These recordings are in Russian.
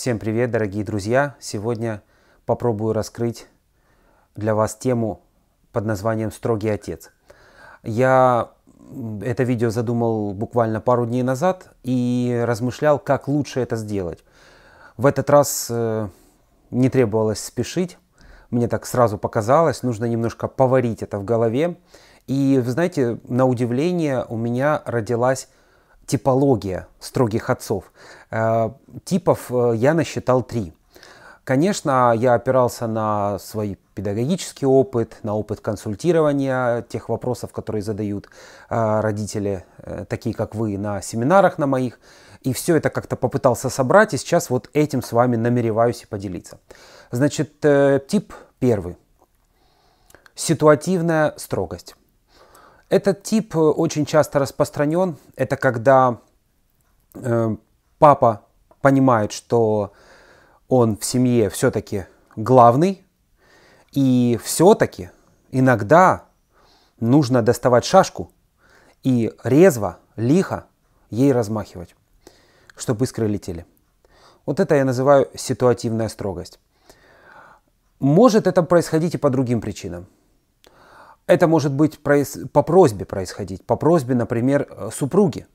Всем привет, дорогие друзья! Сегодня попробую раскрыть для вас тему под названием «Строгий отец». Я это видео задумал буквально пару дней назад и размышлял, как лучше это сделать. В этот раз э, не требовалось спешить, мне так сразу показалось, нужно немножко поварить это в голове. И, вы знаете, на удивление у меня родилась типология строгих отцов. Э, типов э, я насчитал три. Конечно, я опирался на свой педагогический опыт, на опыт консультирования тех вопросов, которые задают э, родители, такие как вы, на семинарах на моих. И все это как-то попытался собрать, и сейчас вот этим с вами намереваюсь и поделиться. Значит, тип первый. Ситуативная строгость. Этот тип э, очень часто распространен. Это когда э, папа понимает, что он в семье все-таки главный, и все-таки иногда нужно доставать шашку и резво, лихо ей размахивать, чтобы искры летели. Вот это я называю ситуативная строгость. Может это происходить и по другим причинам. Это может быть по просьбе происходить, по просьбе, например, э, супруги.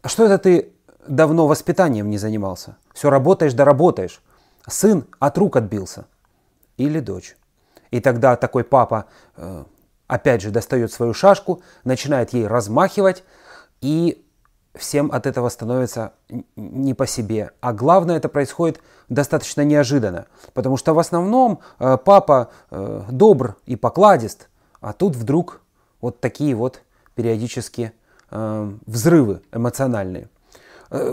А что это ты давно воспитанием не занимался? Все работаешь да работаешь. Сын от рук отбился. Или дочь. И тогда такой папа э, опять же достает свою шашку, начинает ей размахивать и всем от этого становится не по себе. А главное, это происходит достаточно неожиданно, потому что в основном э, папа э, добр и покладист, а тут вдруг вот такие вот периодически э, взрывы эмоциональные.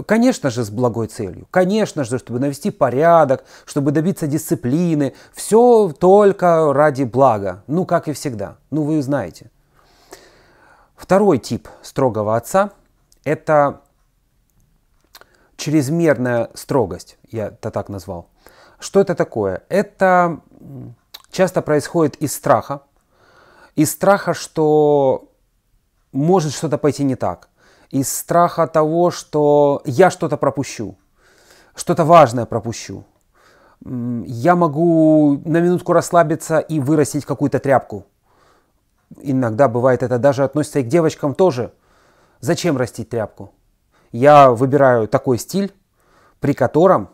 Конечно же, с благой целью. Конечно же, чтобы навести порядок, чтобы добиться дисциплины. Все только ради блага. Ну, как и всегда. Ну, вы знаете. Второй тип строгого отца – это чрезмерная строгость, я это так назвал. Что это такое? Это часто происходит из страха, из страха, что может что-то пойти не так, из страха того, что я что-то пропущу, что-то важное пропущу. Я могу на минутку расслабиться и вырастить какую-то тряпку. Иногда бывает это даже относится и к девочкам тоже – Зачем растить тряпку? Я выбираю такой стиль, при котором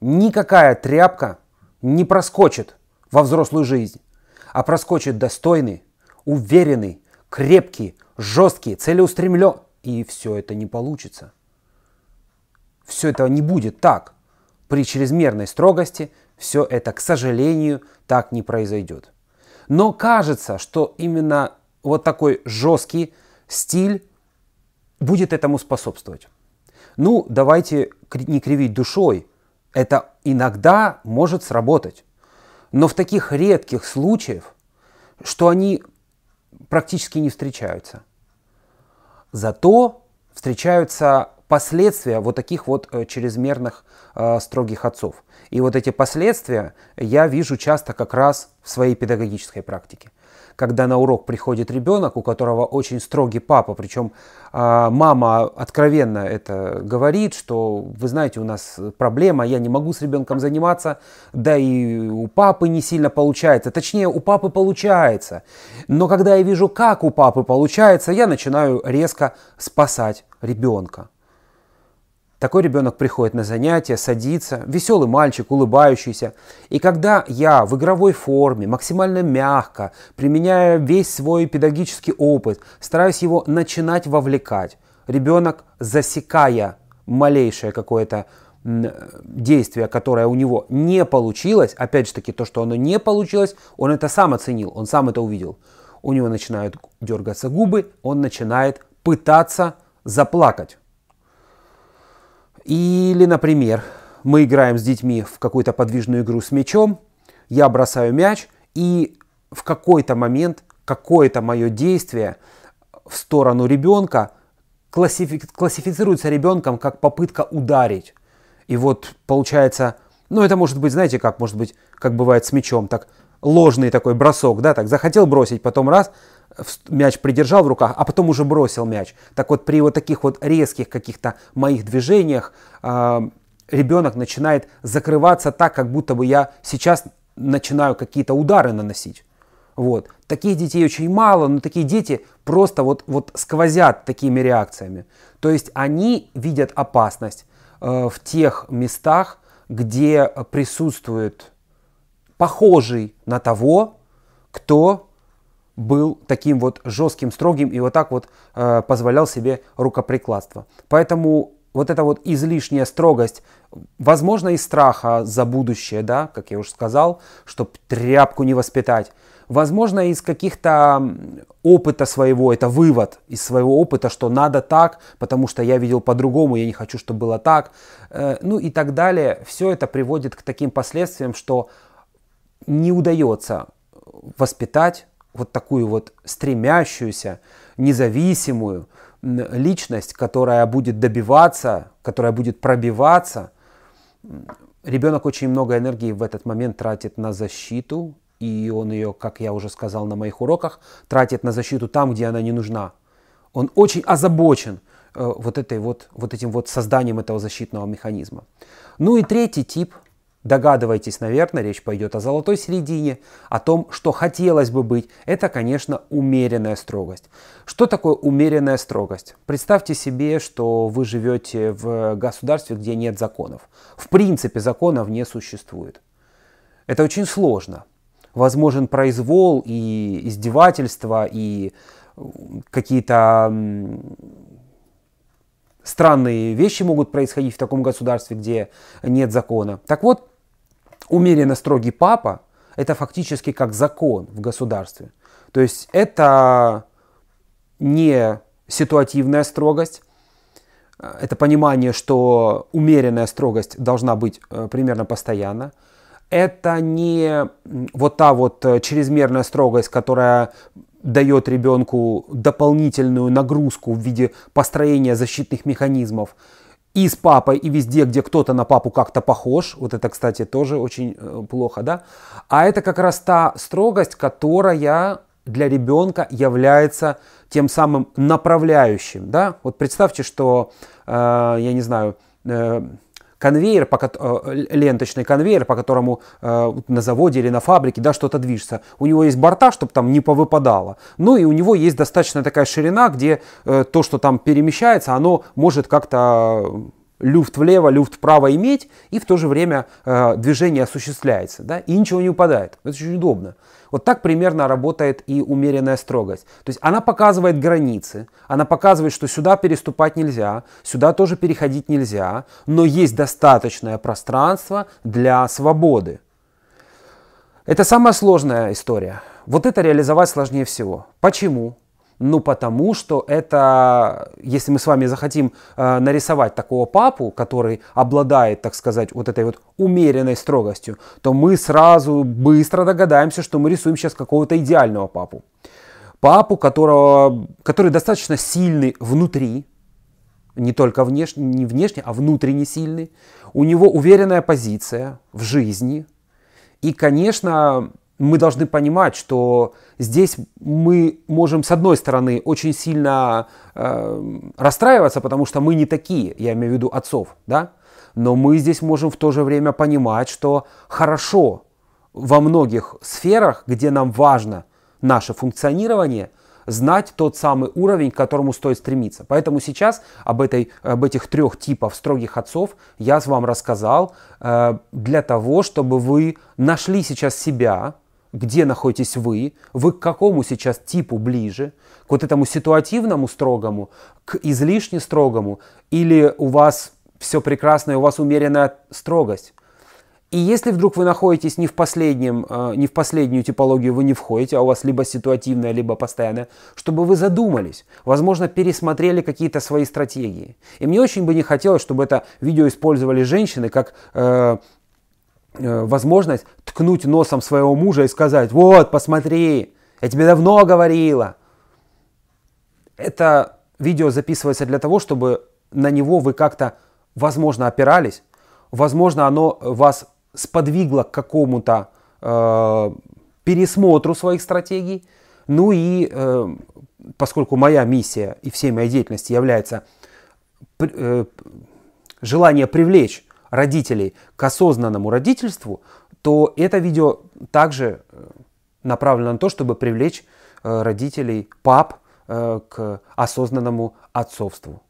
никакая тряпка не проскочит во взрослую жизнь, а проскочит достойный, уверенный, крепкий, жесткий, целеустремленный И все это не получится. Все это не будет так. При чрезмерной строгости все это, к сожалению, так не произойдет. Но кажется, что именно вот такой жесткий стиль будет этому способствовать. Ну, давайте не кривить душой, это иногда может сработать. Но в таких редких случаях, что они практически не встречаются. Зато встречаются последствия вот таких вот э, чрезмерных э, строгих отцов. И вот эти последствия я вижу часто как раз в своей педагогической практике. Когда на урок приходит ребенок, у которого очень строгий папа, причем а, мама откровенно это говорит, что вы знаете, у нас проблема, я не могу с ребенком заниматься, да и у папы не сильно получается, точнее у папы получается. Но когда я вижу, как у папы получается, я начинаю резко спасать ребенка. Такой ребенок приходит на занятия, садится, веселый мальчик, улыбающийся. И когда я в игровой форме, максимально мягко, применяя весь свой педагогический опыт, стараюсь его начинать вовлекать, ребенок, засекая малейшее какое-то э, действие, которое у него не получилось, опять же таки то, что оно не получилось, он это сам оценил, он сам это увидел. У него начинают дергаться губы, он начинает пытаться заплакать. Или, например, мы играем с детьми в какую-то подвижную игру с мячом, я бросаю мяч, и в какой-то момент какое-то мое действие в сторону ребенка классифи классифицируется ребенком как попытка ударить. И вот получается, ну это может быть, знаете, как может быть, как бывает с мячом, так ложный такой бросок, да, так захотел бросить, потом раз, мяч придержал в руках, а потом уже бросил мяч. Так вот, при вот таких вот резких каких-то моих движениях э, ребенок начинает закрываться так, как будто бы я сейчас начинаю какие-то удары наносить. Вот. Таких детей очень мало, но такие дети просто вот, вот сквозят такими реакциями. То есть они видят опасность э, в тех местах, где присутствует похожий на того, кто был таким вот жестким, строгим и вот так вот э, позволял себе рукоприкладство. Поэтому вот эта вот излишняя строгость, возможно, из страха за будущее, да, как я уже сказал, чтобы тряпку не воспитать. Возможно, из каких-то опыта своего, это вывод из своего опыта, что надо так, потому что я видел по-другому, я не хочу, чтобы было так, э, ну и так далее. Все это приводит к таким последствиям, что не удается воспитать вот такую вот стремящуюся, независимую личность, которая будет добиваться, которая будет пробиваться. Ребенок очень много энергии в этот момент тратит на защиту, и он ее, как я уже сказал на моих уроках, тратит на защиту там, где она не нужна. Он очень озабочен э, вот, этой вот, вот этим вот созданием этого защитного механизма. Ну и третий тип Догадываетесь, наверное, речь пойдет о золотой середине, о том, что хотелось бы быть. Это, конечно, умеренная строгость. Что такое умеренная строгость? Представьте себе, что вы живете в государстве, где нет законов. В принципе, законов не существует. Это очень сложно. Возможен произвол и издевательство, и какие-то странные вещи могут происходить в таком государстве, где нет закона. Так вот, умеренно строгий папа – это фактически как закон в государстве. То есть это не ситуативная строгость, э, это понимание, что умеренная строгость должна быть э, примерно постоянно. Это не вот та вот э, чрезмерная строгость, которая дает ребенку дополнительную нагрузку в виде построения защитных механизмов и с папой, и везде, где кто-то на папу как-то похож. Вот это, кстати, тоже очень э, плохо, да? А это как раз та строгость, которая для ребенка является тем самым направляющим, да? Вот представьте, что, э, я не знаю, э, конвейер, по, э, ленточный конвейер, по которому э, на заводе или на фабрике да, что-то движется. У него есть борта, чтобы там не повыпадало. Ну и у него есть достаточно такая ширина, где э, то, что там перемещается, оно может как-то люфт влево, люфт вправо иметь, и в то же время э, движение осуществляется, да, и ничего не упадает. Это очень удобно. Вот так примерно работает и умеренная строгость. То есть она показывает границы, она показывает, что сюда переступать нельзя, сюда тоже переходить нельзя, но есть достаточное пространство для свободы. Это самая сложная история. Вот это реализовать сложнее всего. Почему? Ну, потому что это, если мы с вами захотим э, нарисовать такого папу, который обладает, так сказать, вот этой вот умеренной строгостью, то мы сразу быстро догадаемся, что мы рисуем сейчас какого-то идеального папу. Папу, которого, который достаточно сильный внутри, не только внешне, не внешне, а внутренне сильный. У него уверенная позиция в жизни. И, конечно, мы должны понимать, что здесь мы можем, с одной стороны, очень сильно э, расстраиваться, потому что мы не такие, я имею в виду отцов, да, но мы здесь можем в то же время понимать, что хорошо во многих сферах, где нам важно наше функционирование, знать тот самый уровень, к которому стоит стремиться. Поэтому сейчас об, этой, об этих трех типах строгих отцов я вам рассказал э, для того, чтобы вы нашли сейчас себя, где находитесь вы, вы к какому сейчас типу ближе, к вот этому ситуативному строгому, к излишне строгому, или у вас все прекрасно и у вас умеренная строгость. И если вдруг вы находитесь не в, последнем, э, не в последнюю типологию, вы не входите, а у вас либо ситуативная, либо постоянная, чтобы вы задумались, возможно, пересмотрели какие-то свои стратегии. И мне очень бы не хотелось, чтобы это видео использовали женщины как э, Э, возможность ткнуть носом своего мужа и сказать, вот, посмотри, я тебе давно говорила. Это видео записывается для того, чтобы на него вы как-то, возможно, опирались, возможно, оно вас сподвигло к какому-то э, пересмотру своих стратегий. Ну и э, поскольку моя миссия и всей моей деятельности является при, э, желание привлечь родителей к осознанному родительству, то это видео также э, направлено на то, чтобы привлечь э, родителей пап э, к осознанному отцовству.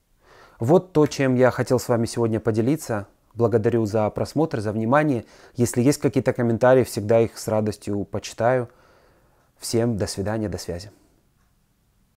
Вот то, чем я хотел с вами сегодня поделиться. Благодарю за просмотр, за внимание. Если есть какие-то комментарии, всегда их с радостью почитаю. Всем до свидания, до связи.